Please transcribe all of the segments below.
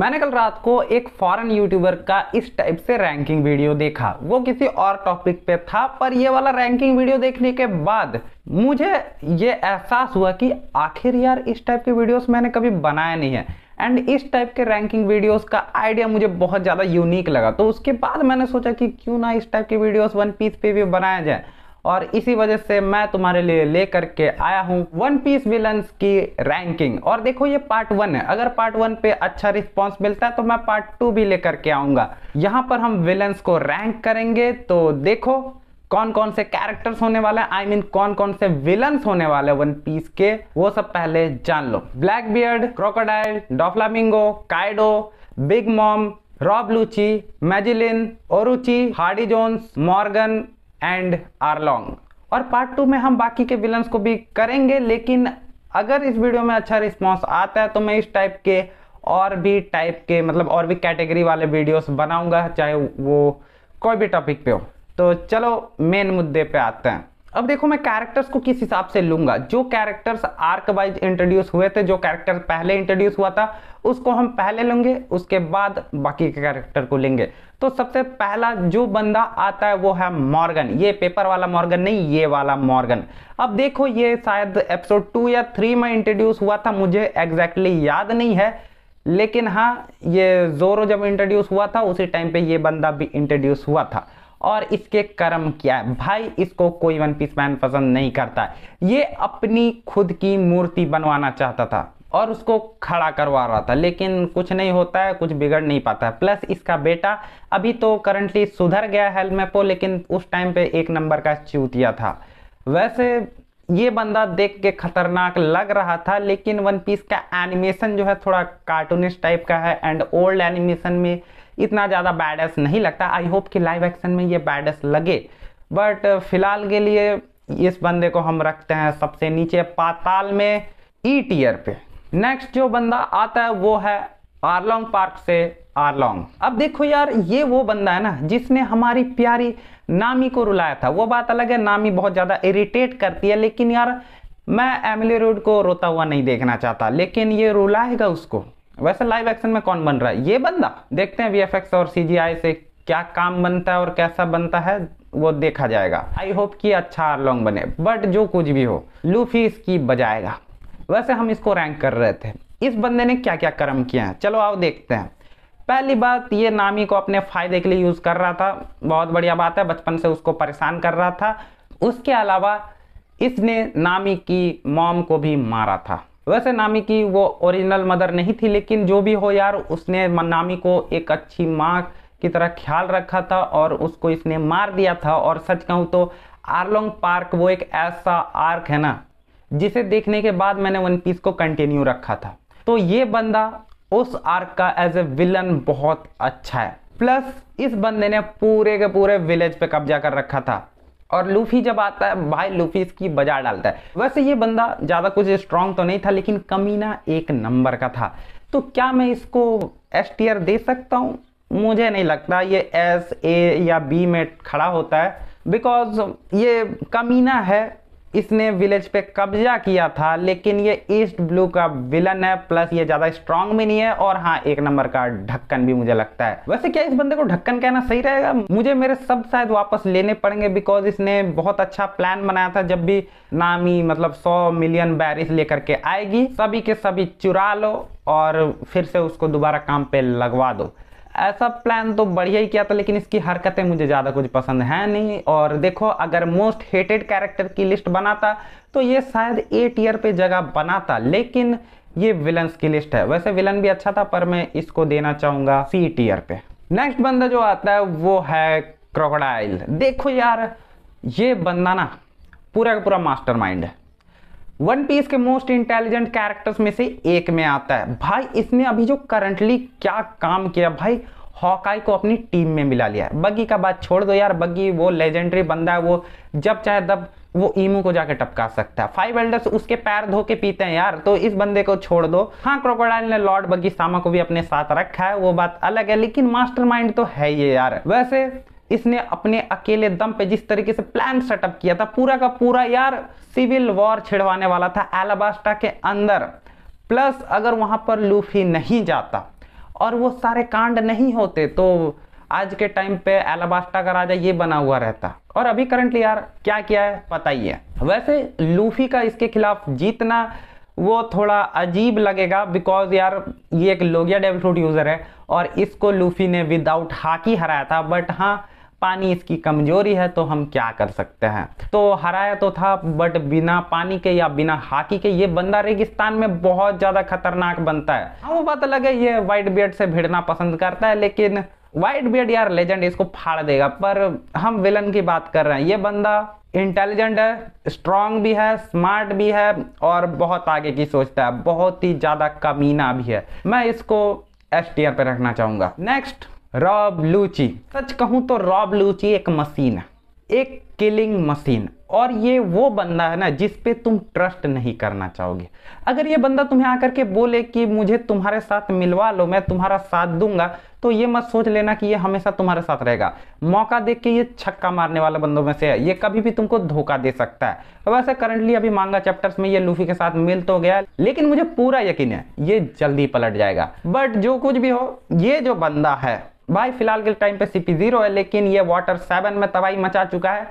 मैंने कल रात को एक फॉरेन यूट्यूबर का इस टाइप से रैंकिंग वीडियो देखा वो किसी और टॉपिक पे था पर ये वाला रैंकिंग वीडियो देखने के बाद मुझे ये एहसास हुआ कि आखिर यार इस टाइप के वीडियोस मैंने कभी बनाया नहीं है एंड इस टाइप के रैंकिंग वीडियोस का आइडिया मुझे बहुत ज़्यादा यूनिक लगा तो उसके बाद मैंने सोचा कि क्यों ना इस टाइप के वीडियोस वन पीस पे भी बनाया जाए और इसी वजह से मैं तुम्हारे लिए लेकर के आया हूँ वन पीस विलन्स की रैंकिंग और देखो ये पार्ट वन है अगर पार्ट वन पे अच्छा रिस्पॉन्स मिलता है तो मैं पार्ट टू भी लेकर के आऊंगा यहाँ पर हम विलन्स को रैंक करेंगे तो देखो कौन कौन से कैरेक्टर्स होने वाले हैं आई मीन कौन कौन से विलन्स होने वाले वन पीस के वो सब पहले जान लो Blackbeard Crocodile Doflamingo Kaido Big Mom Rob Lucci Magellan Orochi Hody Jones Morgan and Arlong और पार्ट टू में हम बाकी के विलन्स को भी करेंगे लेकिन अगर इस वीडियो में अच्छा रिस्पॉन्स आता है तो मैं इस टाइप के और भी टाइप के मतलब और भी कैटेगरी वाले वीडियोस बनाऊंगा चाहे वो कोई भी टॉपिक पे हो तो चलो मेन मुद्दे पे आते हैं अब देखो मैं कैरेक्टर्स को किस हिसाब से लूंगा जो कैरेक्टर्स आर्क वाइज इंट्रोड्यूस हुए थे जो कैरेक्टर पहले इंट्रोड्यूस हुआ था उसको हम पहले लेंगे उसके बाद बाकी के कैरेक्टर को लेंगे तो सबसे पहला जो बंदा आता है वो है मॉर्गन ये पेपर वाला मॉर्गन नहीं ये वाला मॉर्गन अब देखो ये शायद एपिसोड टू या थ्री में इंट्रोड्यूस हुआ था मुझे एग्जैक्टली exactly याद नहीं है लेकिन हाँ ये जोरो जब इंट्रोड्यूस हुआ था उसी टाइम पे ये बंदा भी इंट्रोड्यूस हुआ था और इसके कर्म क्या है भाई इसको कोई वन पीस मैन पसंद नहीं करता ये अपनी खुद की मूर्ति बनवाना चाहता था और उसको खड़ा करवा रहा था लेकिन कुछ नहीं होता है कुछ बिगड़ नहीं पाता है प्लस इसका बेटा अभी तो करंटली सुधर गया है हेलमेपो लेकिन उस टाइम पे एक नंबर का चूतिया था वैसे ये बंदा देख के खतरनाक लग रहा था लेकिन वन पीस का एनिमेशन जो है थोड़ा कार्टूनिस्ट टाइप का है एंड ओल्ड एनिमेशन में इतना ज़्यादा बैडस नहीं लगता आई होप कि लाइव एक्शन में ये बैडस लगे बट uh, फिलहाल के लिए इस बंदे को हम रखते हैं सबसे नीचे पाताल में ई टीयर पे नेक्स्ट जो बंदा आता है वो है आरलोंग पार्क से आरलोंग अब देखो यार ये वो बंदा है ना जिसने हमारी प्यारी नामी को रुलाया था वो बात अलग है नामी बहुत ज़्यादा इरिटेट करती है लेकिन यार मैं एमिली रोड को रोता हुआ नहीं देखना चाहता लेकिन ये रुलाएगा उसको वैसे लाइव एक्शन में कौन बन रहा है ये बंदा देखते हैं वी और सी से क्या काम बनता है और कैसा बनता है वो देखा जाएगा आई होप कि अच्छा लॉन्ग बने बट जो कुछ भी हो लूफी इसकी बजाएगा वैसे हम इसको रैंक कर रहे थे इस बंदे ने क्या क्या कर्म किए हैं चलो आओ देखते हैं पहली बात ये नामी को अपने फायदे के लिए यूज़ कर रहा था बहुत बढ़िया बात है बचपन से उसको परेशान कर रहा था उसके अलावा इसने नामी की मॉम को भी मारा था वैसे नामी की वो ओरिजिनल मदर नहीं थी लेकिन जो भी हो यार उसने नामी को एक अच्छी माँ की तरह ख्याल रखा था और उसको इसने मार दिया था और सच कहूँ तो आर्लोंग पार्क वो एक ऐसा आर्क है ना जिसे देखने के बाद मैंने वन पीस को कंटिन्यू रखा था तो ये बंदा उस आर्क का एज ए विलन बहुत अच्छा है प्लस इस बंदे ने पूरे के पूरे विलेज पे कब्जा कर रखा था और लूफी जब आता है भाई लूफी इसकी बजा डालता है वैसे ये बंदा ज़्यादा कुछ स्ट्रांग तो नहीं था लेकिन कमीना एक नंबर का था तो क्या मैं इसको एस टीयर दे सकता हूँ मुझे नहीं लगता ये एस ए या बी में खड़ा होता है बिकॉज ये कमीना है इसने विलेज पे कब्जा किया था लेकिन ये ईस्ट ब्लू का विलन है प्लस ये ज्यादा स्ट्रांग भी नहीं है और हाँ एक नंबर का ढक्कन भी मुझे लगता है वैसे क्या इस बंदे को ढक्कन कहना सही रहेगा मुझे मेरे सब शायद वापस लेने पड़ेंगे बिकॉज इसने बहुत अच्छा प्लान बनाया था जब भी नामी मतलब सौ मिलियन बैरिस लेकर के आएगी सभी के सभी चुरा लो और फिर से उसको दोबारा काम पे लगवा दो ऐसा प्लान तो बढ़िया ही किया था लेकिन इसकी हरकतें मुझे ज़्यादा कुछ पसंद है नहीं और देखो अगर मोस्ट हेटेड कैरेक्टर की लिस्ट बनाता तो ये शायद ए टीयर पे जगह बनाता लेकिन ये विलन्स की लिस्ट है वैसे विलन भी अच्छा था पर मैं इसको देना चाहूँगा सी टीयर पे नेक्स्ट बंदा जो आता है वो है क्रोकोडाइल देखो यार ये बंदा ना पूरा का पूरा मास्टरमाइंड है वन पीस के मोस्ट इंटेलिजेंट कैरेक्टर्स में से एक में आता है भाई इसने अभी जो करंटली क्या काम किया भाई हॉकाई को अपनी टीम में मिला लिया है बग्गी का बात छोड़ दो यार बग्गी वो लेजेंडरी बंदा है वो जब चाहे तब वो ईमू को जाके टपका सकता है फाइव एल्डर्स उसके पैर धो के पीते हैं यार तो इस बंदे को छोड़ दो हाँ क्रोकोडाइल ने लॉर्ड बग्गी सामा को भी अपने साथ रखा है वो बात अलग है लेकिन मास्टरमाइंड तो है ये यार वैसे इसने अपने अकेले दम पे जिस तरीके से प्लान सेटअप किया था पूरा का पूरा यार सिविल वॉर छिड़वाने वाला था एलाबास्टा के अंदर प्लस अगर वहाँ पर लूफी नहीं जाता और वो सारे कांड नहीं होते तो आज के टाइम पे एलाबास्टा का राजा ये बना हुआ रहता और अभी करंटली यार क्या किया है पता ही है वैसे लूफी का इसके खिलाफ जीतना वो थोड़ा अजीब लगेगा बिकॉज यार ये एक लोगिया डेवलफ्रूट फ्रूट यूज़र है और इसको लूफी ने विदाउट हाकी हराया था बट हाँ पानी इसकी कमजोरी है तो हम क्या कर सकते हैं तो हराया तो था बट बिना पानी के या बिना हाकी के ये बंदा रेगिस्तान में बहुत ज़्यादा खतरनाक बनता है हाँ वो बात अलग है ये व्हाइट बियड से भिड़ना पसंद करता है लेकिन वाइट बियड यार लेजेंड इसको फाड़ देगा पर हम विलन की बात कर रहे हैं ये बंदा इंटेलिजेंट है स्ट्रांग भी है स्मार्ट भी है और बहुत आगे की सोचता है बहुत ही ज़्यादा कमीना भी है मैं इसको एस टी आर पर रखना चाहूंगा नेक्स्ट रॉब लूची सच कहूँ तो रॉब लूची एक मशीन है एक किलिंग मशीन और ये वो बंदा है ना जिस पे तुम ट्रस्ट नहीं करना चाहोगे अगर ये बंदा तुम्हें आकर के बोले कि मुझे तुम्हारे साथ मिलवा लो मैं तुम्हारा साथ दूंगा तो ये मत सोच लेना कि ये हमेशा तुम्हारे साथ रहेगा मौका देख के ये छक्का मारने वाला बंदों में से है ये कभी भी तुमको धोखा दे सकता है वैसे करंटली अभी मांगा चैप्टर्स में ये लूफी के साथ मिल तो गया लेकिन मुझे पूरा यकीन है ये जल्दी पलट जाएगा बट जो कुछ भी हो ये जो बंदा है भाई फिलहाल के टाइम पे सीपी जीरो है लेकिन ये वाटर सेवन में तबाही मचा चुका है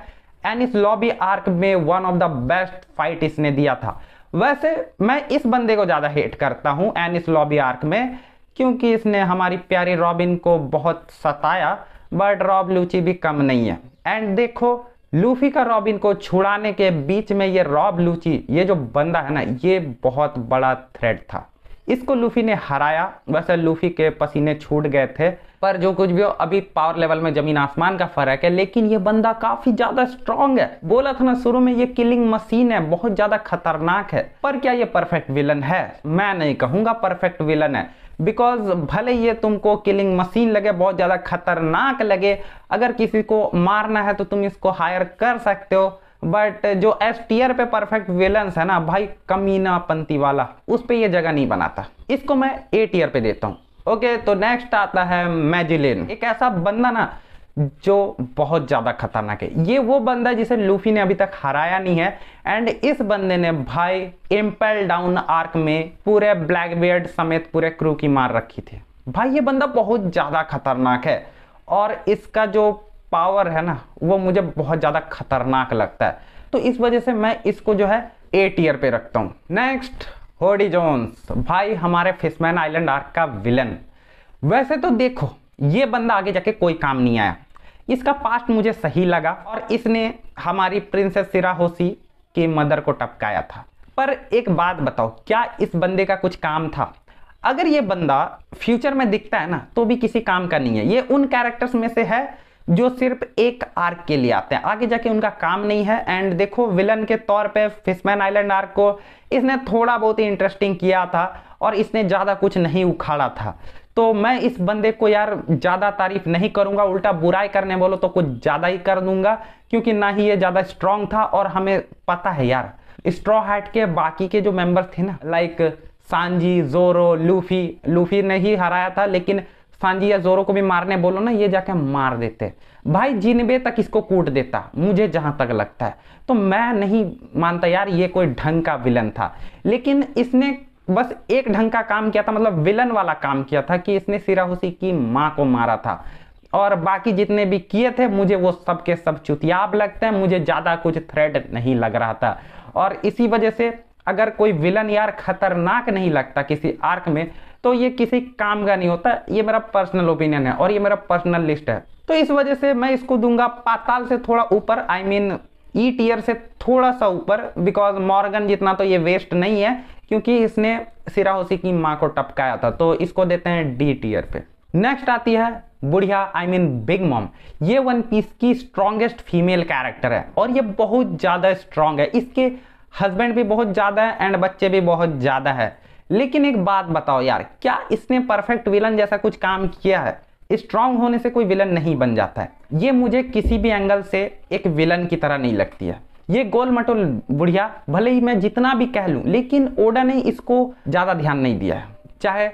एनिस लॉबी आर्क में one of the best fight इसने दिया था वैसे मैं इस बंदे को ज़्यादा हेट करता हूँ एनिस लॉबी आर्क में क्योंकि इसने हमारी प्यारी रॉबिन को बहुत सताया बट रॉब लूची भी कम नहीं है एंड देखो लूफी का रॉबिन को छुड़ाने के बीच में ये रॉब लूची ये जो बंदा है ना ये बहुत बड़ा थ्रेड था इसको लूफी ने हराया वैसे लूफी के पसीने छूट गए थे पर जो कुछ भी हो अभी पावर लेवल में जमीन आसमान का फर्क है लेकिन ये बंदा काफी ज्यादा स्ट्रॉन्ग है बोला था ना शुरू में ये किलिंग मशीन है बहुत ज्यादा खतरनाक है पर क्या ये परफेक्ट विलन है मैं नहीं कहूंगा परफेक्ट विलन है बिकॉज भले ये तुमको किलिंग मशीन लगे बहुत ज्यादा खतरनाक लगे अगर किसी को मारना है तो तुम इसको हायर कर सकते हो बट uh, जो एफ टीयर पे परफेक्ट वेलेंस है ना भाई कमीना पंती वाला उस पर यह जगह नहीं बनाता इसको मैं ए टीयर पे देता हूँ ओके तो नेक्स्ट आता है मैजिलेन एक ऐसा बंदा ना जो बहुत ज़्यादा खतरनाक है ये वो बंदा जिसे लूफी ने अभी तक हराया नहीं है एंड इस बंदे ने भाई एम्पेल डाउन आर्क में पूरे ब्लैक बियर्ड समेत पूरे क्रू की मार रखी थी भाई ये बंदा बहुत ज़्यादा खतरनाक है और इसका जो पावर है ना वो मुझे बहुत ज़्यादा खतरनाक लगता है तो इस वजह से मैं इसको जो है ए टीयर पे रखता हूँ नेक्स्ट होडी जोन्स भाई हमारे फिशमैन आइलैंड आर्क का विलन वैसे तो देखो ये बंदा आगे जाके कोई काम नहीं आया इसका पास्ट मुझे सही लगा और इसने हमारी प्रिंसेस सिराहोसी की मदर को टपकाया था पर एक बात बताओ क्या इस बंदे का कुछ काम था अगर ये बंदा फ्यूचर में दिखता है ना तो भी किसी काम का नहीं है ये उन कैरेक्टर्स में से है जो सिर्फ एक आर्क के लिए आते हैं आगे जाके उनका काम नहीं है एंड देखो विलन के तौर पे फिशमैन आइलैंड आर्क को इसने थोड़ा बहुत ही इंटरेस्टिंग किया था और इसने ज़्यादा कुछ नहीं उखाड़ा था तो मैं इस बंदे को यार ज़्यादा तारीफ नहीं करूँगा उल्टा बुराई करने बोलो तो कुछ ज़्यादा ही कर दूंगा क्योंकि ना ही ये ज़्यादा स्ट्रांग था और हमें पता है यार स्ट्रॉ हैट के बाकी के जो मेम्बर थे ना like Sanji Zoro Luffy Luffy ने ही हराया था लेकिन फांजी या जोरो को भी मारने बोलो ना ये जाके मार देते भाई जिनबे तक इसको कूट देता मुझे जहां तक लगता है तो मैं नहीं मानता यार ये कोई ढंग का विलन था लेकिन इसने बस एक ढंग का काम किया था मतलब विलन वाला काम किया था कि इसने सिराहुसी की माँ को मारा था और बाकी जितने भी किए थे मुझे वो सब के सब चुतियाब लगते हैं मुझे ज़्यादा कुछ थ्रेड नहीं लग रहा था और इसी वजह से अगर कोई विलन यार खतरनाक नहीं लगता किसी आर्क में तो ये किसी काम का नहीं होता ये मेरा पर्सनल ओपिनियन है और ये मेरा पर्सनल लिस्ट है तो इस वजह से मैं इसको दूंगा पाताल से थोड़ा ऊपर आई मीन ई टीयर से थोड़ा सा ऊपर बिकॉज मॉर्गन जितना तो ये वेस्ट नहीं है क्योंकि इसने सिराहोसी की माँ को टपकाया था तो इसको देते हैं डी टीयर पे नेक्स्ट आती है बुढ़िया आई मीन बिग मॉम ये वन पीस की स्ट्रॉन्गेस्ट फीमेल कैरेक्टर है और ये बहुत ज़्यादा स्ट्रांग है इसके हस्बैंड भी बहुत ज़्यादा है एंड बच्चे भी बहुत ज़्यादा है लेकिन एक बात बताओ यार क्या इसने परफेक्ट विलन जैसा कुछ काम किया है स्ट्रांग होने से कोई विलन नहीं बन जाता है ये मुझे किसी भी एंगल से एक विलन की तरह नहीं लगती है ये गोल मटोल बुढ़िया भले ही मैं जितना भी कह लूं लेकिन ओडा ने इसको ज़्यादा ध्यान नहीं दिया है चाहे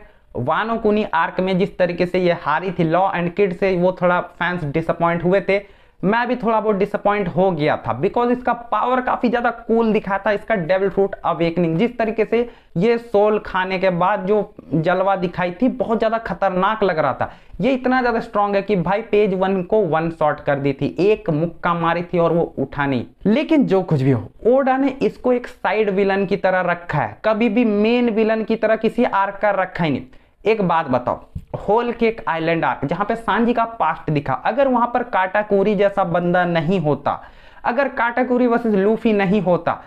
वानो कुनी आर्क में जिस तरीके से ये हारी थी लॉ एंड किड से वो थोड़ा फैंस डिसअपॉइंट हुए थे मैं भी थोड़ा बहुत डिसअपॉइंट हो गया था बिकॉज इसका पावर काफी ज्यादा कूल दिखा था इसका डेवल फ्रूट अवेकनिंग जिस तरीके से ये सोल खाने के बाद जो जलवा दिखाई थी बहुत ज्यादा खतरनाक लग रहा था ये इतना ज्यादा स्ट्रांग है कि भाई पेज वन को वन शॉट कर दी थी एक मुक्का मारी थी और वो उठा नहीं लेकिन जो कुछ भी हो ओडा ने इसको एक साइड विलन की तरह रखा है कभी भी मेन विलन की तरह किसी आर्क का रखा ही नहीं एक बात बताओ होल केक आइलैंड आर्क जहां पे सांझी का पास्ट दिखा अगर वहां पर काटाकुरी जैसा बंदा नहीं होता अगर काटाकुरी वर्सेस लूफी नहीं होता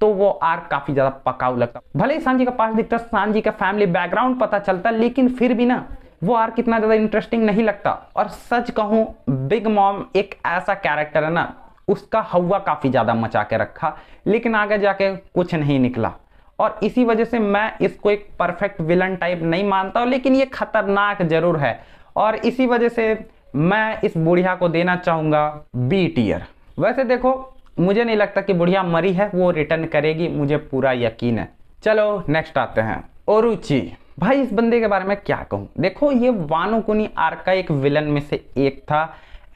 तो वो आर्क काफी ज्यादा पकाऊ लगता भले ही सांझी का पास्ट दिखता सांझी का फैमिली बैकग्राउंड पता चलता लेकिन फिर भी ना वो आर्क कितना ज्यादा इंटरेस्टिंग नहीं लगता और सच कहूं बिग मॉम एक ऐसा कैरेक्टर है ना उसका हवा काफी ज्यादा मचा के रखा लेकिन आगे जाके कुछ नहीं निकला और इसी वजह से मैं इसको एक परफेक्ट विलन टाइप नहीं मानता हूँ लेकिन ये खतरनाक जरूर है और इसी वजह से मैं इस बुढ़िया को देना चाहूँगा बी टीयर वैसे देखो मुझे नहीं लगता कि बुढ़िया मरी है वो रिटर्न करेगी मुझे पूरा यकीन है चलो नेक्स्ट आते हैं ओरुचि भाई इस बंदे के बारे में क्या कहूँ देखो ये वानुकुनी कुनी आर का एक विलन में से एक था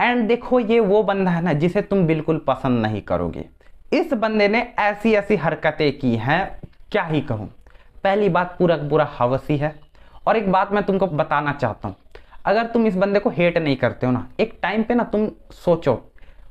एंड देखो ये वो बंदा है ना जिसे तुम बिल्कुल पसंद नहीं करोगे इस बंदे ने ऐसी ऐसी हरकतें की हैं क्या ही कहूँ पहली बात पूरा पूरा हवस ही है और एक बात मैं तुमको बताना चाहता हूँ अगर तुम इस बंदे को हेट नहीं करते हो ना एक टाइम पे ना तुम सोचो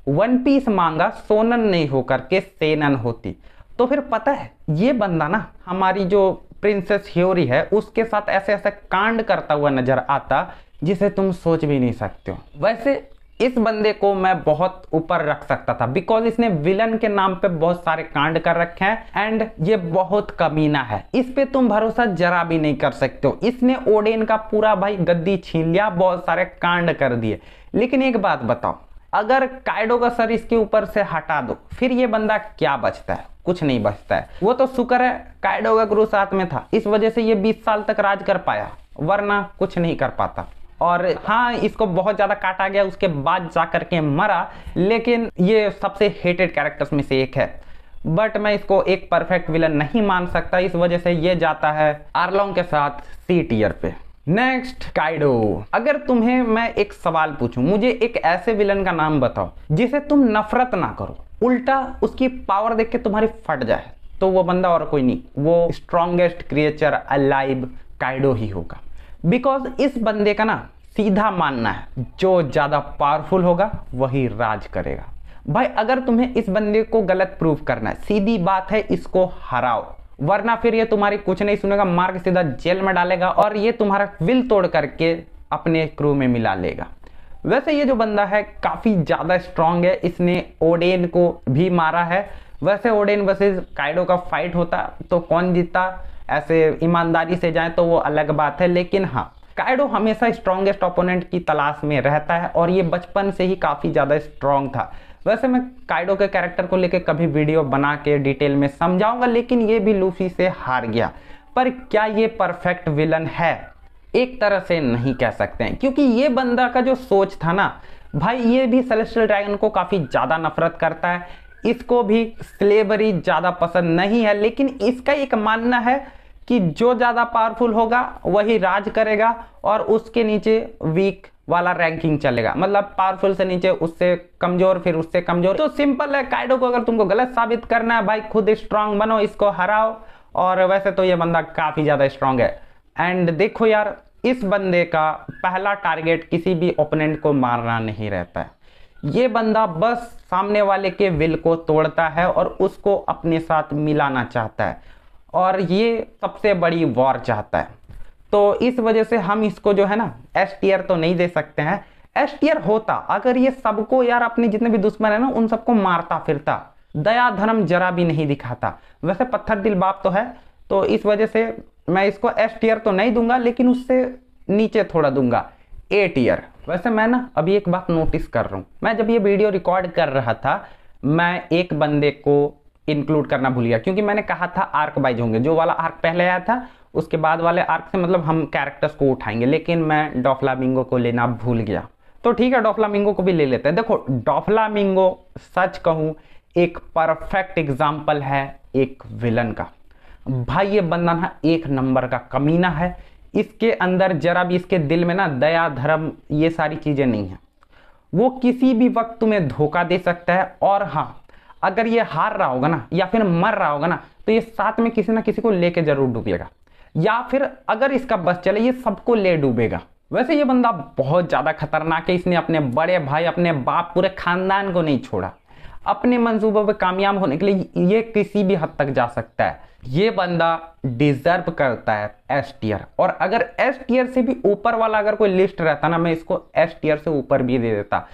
वन पीस मांगा सोनन नहीं होकर के सेनन होती तो फिर पता है ये बंदा ना हमारी जो प्रिंसेस ह्योरी है उसके साथ ऐसे ऐसे कांड करता हुआ नजर आता जिसे तुम सोच भी नहीं सकते हो वैसे इस बंदे को मैं बहुत ऊपर रख सकता था बिकॉज इसने विलन के नाम पे बहुत सारे कांड कर रखे हैं एंड ये बहुत कमीना है इस पे तुम भरोसा जरा भी नहीं कर सकते हो इसने ओडेन का पूरा भाई गद्दी छीन लिया बहुत सारे कांड कर दिए लेकिन एक बात बताओ अगर काइडो का सर इसके ऊपर से हटा दो फिर ये बंदा क्या बचता है कुछ नहीं बचता है वो तो शुक्र है काइडो का गुरु साथ में था इस वजह से ये 20 साल तक राज कर पाया वरना कुछ नहीं कर पाता और हाँ इसको बहुत ज़्यादा काटा गया उसके बाद जा कर के मरा लेकिन ये सबसे हेटेड कैरेक्टर्स में से एक है बट मैं इसको एक परफेक्ट विलन नहीं मान सकता इस वजह से ये जाता है आरलोंग के साथ सी टीयर पे नेक्स्ट काइडो अगर तुम्हें मैं एक सवाल पूछूं मुझे एक ऐसे विलन का नाम बताओ जिसे तुम नफरत ना करो उल्टा उसकी पावर देख के तुम्हारी फट जाए तो वो बंदा और कोई नहीं वो स्ट्रॉन्गेस्ट क्रिएचर अलाइव काइडो ही होगा बिकॉज इस बंदे का ना सीधा मानना है जो ज़्यादा पावरफुल होगा वही राज करेगा भाई अगर तुम्हें इस बंदे को गलत प्रूफ करना है सीधी बात है इसको हराओ वरना फिर ये तुम्हारी कुछ नहीं सुनेगा मार्ग सीधा जेल में डालेगा और ये तुम्हारा विल तोड़ करके अपने क्रू में मिला लेगा वैसे ये जो बंदा है काफ़ी ज़्यादा स्ट्रांग है इसने ओडेन को भी मारा है वैसे ओडेन वर्सेज काइडो का फाइट होता तो कौन जीतता ऐसे ईमानदारी से जाएं तो वो अलग बात है लेकिन हाँ काइडो हमेशा स्ट्रॉन्गेस्ट ओपोनेंट की तलाश में रहता है और ये बचपन से ही काफ़ी ज़्यादा स्ट्रॉन्ग था वैसे मैं काइडो के कैरेक्टर को लेकर कभी वीडियो बना के डिटेल में समझाऊंगा लेकिन ये भी लूफी से हार गया पर क्या ये परफेक्ट विलन है एक तरह से नहीं कह सकते हैं क्योंकि ये बंदा का जो सोच था ना भाई ये भी सेलेस्टियल ड्रैगन को काफ़ी ज़्यादा नफरत करता है इसको भी स्लेवरी ज़्यादा पसंद नहीं है लेकिन इसका एक मानना है कि जो ज़्यादा पावरफुल होगा वही राज करेगा और उसके नीचे वीक वाला रैंकिंग चलेगा मतलब पावरफुल से नीचे उससे कमजोर फिर उससे कमजोर तो सिंपल है काइडो को अगर तुमको गलत साबित करना है भाई खुद स्ट्रांग बनो इसको हराओ और वैसे तो ये बंदा काफ़ी ज़्यादा स्ट्रांग है एंड देखो यार इस बंदे का पहला टारगेट किसी भी ओपोनेंट को मारना नहीं रहता है ये बंदा बस सामने वाले के विल को तोड़ता है और उसको अपने साथ मिलाना चाहता है और ये सबसे बड़ी वॉर चाहता है तो इस वजह से हम इसको जो है ना एस टीयर तो नहीं दे सकते हैं एस टीयर होता अगर ये सबको यार अपने जितने भी दुश्मन है ना उन सबको मारता फिरता दया धर्म जरा भी नहीं दिखाता वैसे पत्थर दिल बाप तो है तो इस वजह से मैं इसको एस टीयर तो नहीं दूंगा लेकिन उससे नीचे थोड़ा दूंगा ए टीयर वैसे मैं ना अभी एक बात नोटिस कर रहा हूँ मैं जब ये वीडियो रिकॉर्ड कर रहा था मैं एक बंदे को इंक्लूड करना भूलिएगा क्योंकि मैंने कहा था आर्क वाइज होंगे जो वाला आर्क पहले आया था उसके बाद वाले आर्क से मतलब हम कैरेक्टर्स को उठाएंगे लेकिन मैं मिंगो को लेना भूल गया तो ठीक है मिंगो को भी ले लेते हैं देखो मिंगो सच कहूँ एक परफेक्ट एग्जाम्पल है एक विलन का भाई ये बंदा ना एक नंबर का कमीना है इसके अंदर जरा भी इसके दिल में ना दया धर्म ये सारी चीज़ें नहीं है वो किसी भी वक्त तुम्हें धोखा दे सकता है और हाँ अगर ये हार रहा होगा ना या फिर मर रहा होगा ना तो ये साथ में किसी ना किसी को लेके जरूर डूबेगा या फिर अगर इसका बस चले ये सबको ले डूबेगा वैसे ये बंदा बहुत ज़्यादा खतरनाक है इसने अपने बड़े भाई अपने बाप पूरे खानदान को नहीं छोड़ा अपने मंसूबों पर कामयाब होने के लिए ये किसी भी हद तक जा सकता है ये बंदा डिजर्व करता है एस टीयर और अगर एस टीयर से भी ऊपर वाला अगर कोई लिस्ट रहता ना मैं इसको एस टीयर से ऊपर भी दे देता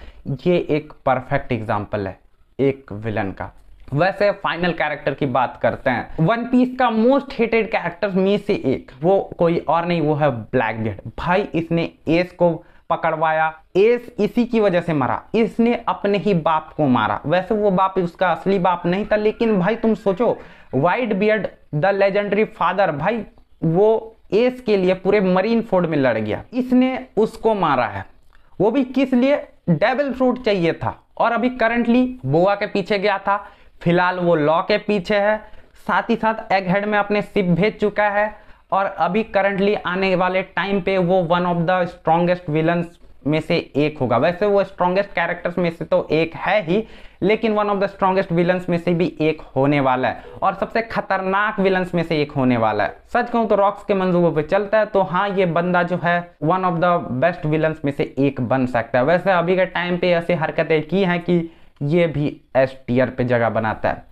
ये एक परफेक्ट एग्जाम्पल है एक विलन का वैसे फाइनल कैरेक्टर की बात करते हैं वन पीस का मोस्ट हेटेड कैरेक्टर में से एक वो कोई और नहीं वो है ब्लैक बियड भाई इसने एस को पकड़वाया एस इसी की वजह से मरा इसने अपने ही बाप को मारा वैसे वो बाप उसका असली बाप नहीं था लेकिन भाई तुम सोचो Whitebeard the legendary father भाई वो एस के लिए पूरे मरीन फोर्ड में लड़ गया इसने उसको मारा है वो भी किस लिए डेबल फ्रूट चाहिए था और अभी करंटली बोआ के पीछे गया था फिलहाल वो लॉ के पीछे है साथ ही साथ एग हेड में अपने सिप भेज चुका है और अभी करंटली आने वाले टाइम पे वो one of the strongest villain में से एक होगा वैसे वो स्ट्रॉन्गेस्ट कैरेक्टर्स में से तो एक है ही लेकिन one of the strongest villains में से भी एक होने वाला है और सबसे खतरनाक विलन्स में से एक होने वाला है सच कहूं तो रॉक्स के मंजूबों पे चलता है तो हाँ ये बंदा जो है one of the best villains में से एक बन सकता है वैसे अभी के टाइम पे ऐसी हरकतें की हैं कि ये भी एस टीयर पे जगह बनाता है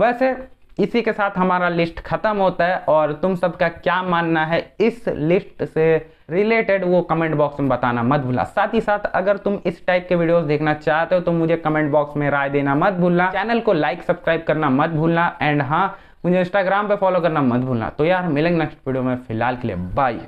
वैसे इसी के साथ हमारा लिस्ट खत्म होता है और तुम सबका क्या मानना है इस लिस्ट से रिलेटेड वो कमेंट बॉक्स में बताना मत भूलना साथ ही साथ अगर तुम इस टाइप के वीडियोस देखना चाहते हो तो मुझे कमेंट बॉक्स में राय देना मत भूलना चैनल को लाइक सब्सक्राइब करना मत भूलना एंड हाँ मुझे इंस्टाग्राम पे फॉलो करना मत भूलना तो यार मिलेंगे नेक्स्ट वीडियो में फिलहाल के लिए बाई